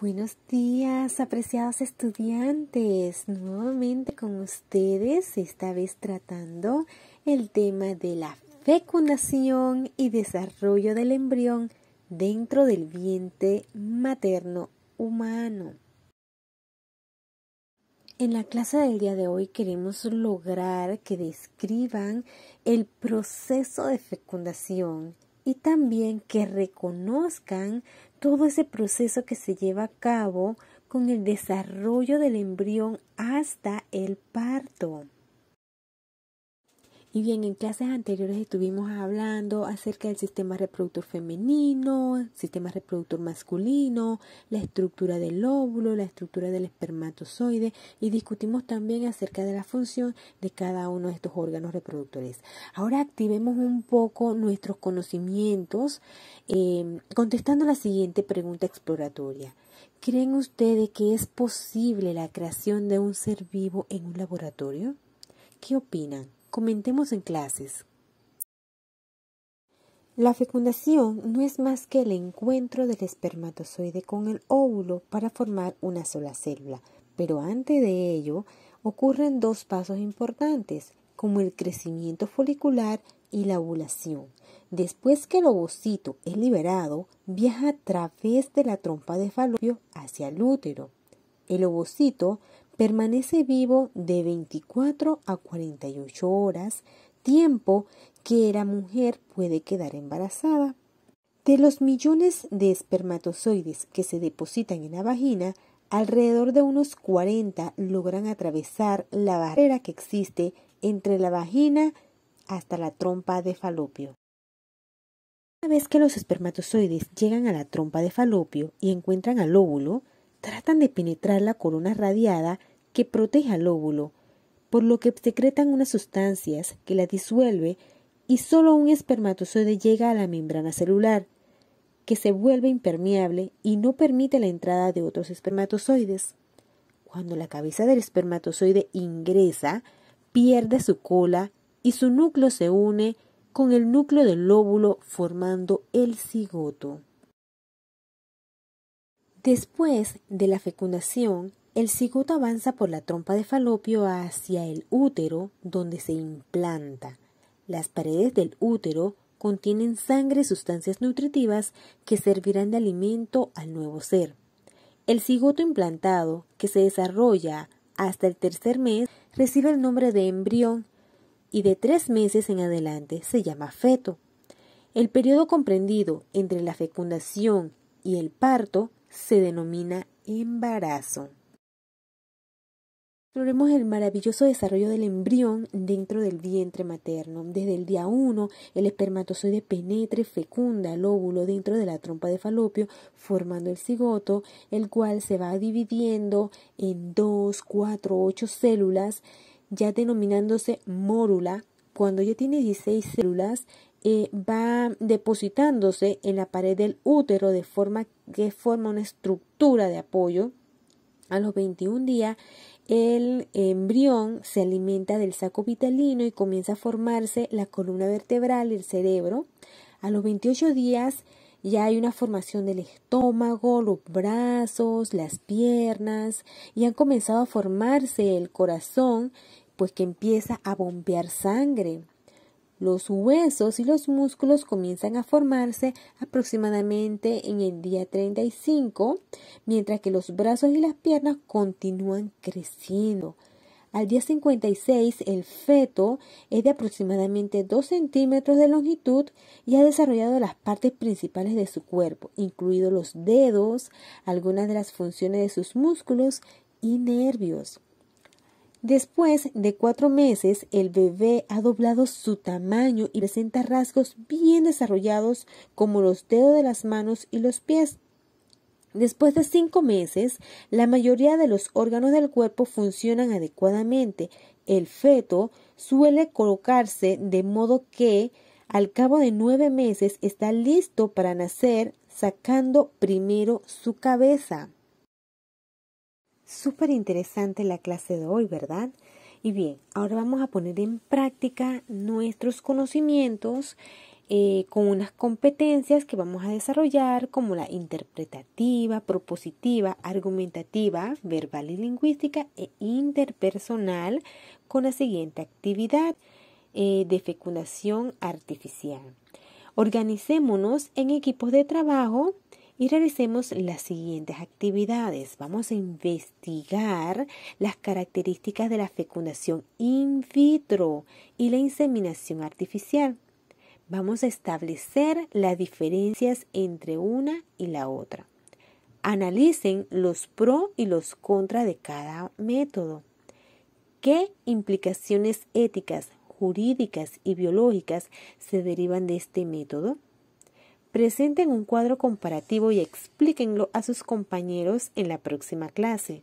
Buenos días, apreciados estudiantes. Nuevamente con ustedes, esta vez tratando el tema de la fecundación y desarrollo del embrión dentro del vientre materno humano. En la clase del día de hoy queremos lograr que describan el proceso de fecundación y también que reconozcan todo ese proceso que se lleva a cabo con el desarrollo del embrión hasta el parto. Y bien, en clases anteriores estuvimos hablando acerca del sistema reproductor femenino, sistema reproductor masculino, la estructura del óvulo, la estructura del espermatozoide y discutimos también acerca de la función de cada uno de estos órganos reproductores. Ahora activemos un poco nuestros conocimientos em, contestando la siguiente pregunta exploratoria. ¿Creen ustedes que es posible la creación de un ser vivo en un laboratorio? ¿Qué opinan? Comentemos en clases. La fecundación no es más que el encuentro del espermatozoide con el óvulo para formar una sola célula, pero antes de ello ocurren dos pasos importantes, como el crecimiento folicular y la ovulación. Después que el ovocito es liberado, viaja a través de la trompa de falopio hacia el útero. El ovocito permanece vivo de 24 a 48 horas, tiempo que la mujer puede quedar embarazada. De los millones de espermatozoides que se depositan en la vagina, alrededor de unos 40 logran atravesar la barrera que existe entre la vagina hasta la trompa de falopio. Una vez que los espermatozoides llegan a la trompa de falopio y encuentran al óvulo, tratan de penetrar la corona radiada que protege al óvulo, por lo que secretan unas sustancias que la disuelve y solo un espermatozoide llega a la membrana celular, que se vuelve impermeable y no permite la entrada de otros espermatozoides. Cuando la cabeza del espermatozoide ingresa, pierde su cola y su núcleo se une con el núcleo del lóbulo formando el cigoto. Después de la fecundación, el cigoto avanza por la trompa de falopio hacia el útero donde se implanta. Las paredes del útero contienen sangre, y sustancias nutritivas que servirán de alimento al nuevo ser. El cigoto implantado, que se desarrolla hasta el tercer mes, recibe el nombre de embrión y de tres meses en adelante se llama feto. El periodo comprendido entre la fecundación y el parto se denomina embarazo. Exploremos el maravilloso desarrollo del embrión dentro del vientre materno. Desde el día 1, el espermatozoide penetra y fecunda el óvulo dentro de la trompa de falopio, formando el cigoto, el cual se va dividiendo en 2, 4, 8 células, ya denominándose mórula. Cuando ya tiene 16 células, eh, va depositándose en la pared del útero de forma que forma una estructura de apoyo. A los 21 días, el embrión se alimenta del saco vitalino y comienza a formarse la columna vertebral y el cerebro. A los 28 días, ya hay una formación del estómago, los brazos, las piernas y han comenzado a formarse el corazón, pues que empieza a bombear sangre. Los huesos y los músculos comienzan a formarse aproximadamente en el día 35, mientras que los brazos y las piernas continúan creciendo. Al día 56, el feto es de aproximadamente 2 centímetros de longitud y ha desarrollado las partes principales de su cuerpo, incluidos los dedos, algunas de las funciones de sus músculos y nervios. Después de cuatro meses, el bebé ha doblado su tamaño y presenta rasgos bien desarrollados como los dedos de las manos y los pies. Después de cinco meses, la mayoría de los órganos del cuerpo funcionan adecuadamente. El feto suele colocarse de modo que al cabo de nueve meses está listo para nacer sacando primero su cabeza. Súper interesante la clase de hoy, ¿verdad? Y bien, ahora vamos a poner en práctica nuestros conocimientos eh, con unas competencias que vamos a desarrollar como la interpretativa, propositiva, argumentativa, verbal y lingüística e interpersonal con la siguiente actividad eh, de fecundación artificial. Organicémonos en equipos de trabajo y realicemos las siguientes actividades. Vamos a investigar las características de la fecundación in vitro y la inseminación artificial. Vamos a establecer las diferencias entre una y la otra. Analicen los pro y los contra de cada método. ¿Qué implicaciones éticas, jurídicas y biológicas se derivan de este método? Presenten un cuadro comparativo y explíquenlo a sus compañeros en la próxima clase.